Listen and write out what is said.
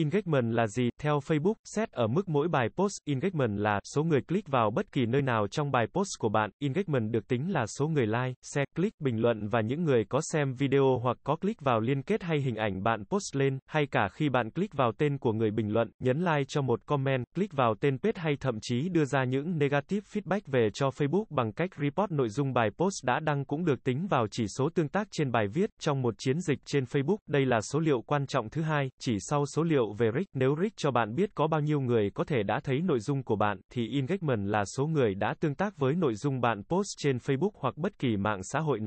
Engagement là gì? Theo Facebook, xét ở mức mỗi bài post, engagement là số người click vào bất kỳ nơi nào trong bài post của bạn. Engagement được tính là số người like, share, click, bình luận và những người có xem video hoặc có click vào liên kết hay hình ảnh bạn post lên, hay cả khi bạn click vào tên của người bình luận, nhấn like cho một comment, click vào tên page hay thậm chí đưa ra những negative feedback về cho Facebook bằng cách report nội dung bài post đã đăng cũng được tính vào chỉ số tương tác trên bài viết trong một chiến dịch trên Facebook. Đây là số liệu quan trọng thứ hai, chỉ sau số liệu độ về Rick, nếu Rick cho bạn biết có bao nhiêu người có thể đã thấy nội dung của bạn, thì engagement là số người đã tương tác với nội dung bạn post trên Facebook hoặc bất kỳ mạng xã hội nào.